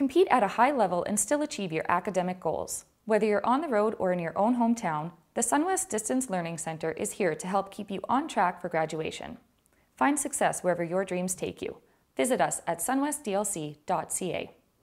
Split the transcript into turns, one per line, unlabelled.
Compete at a high level and still achieve your academic goals. Whether you're on the road or in your own hometown, the SunWest Distance Learning Center is here to help keep you on track for graduation. Find success wherever your dreams take you. Visit us at sunwestdlc.ca.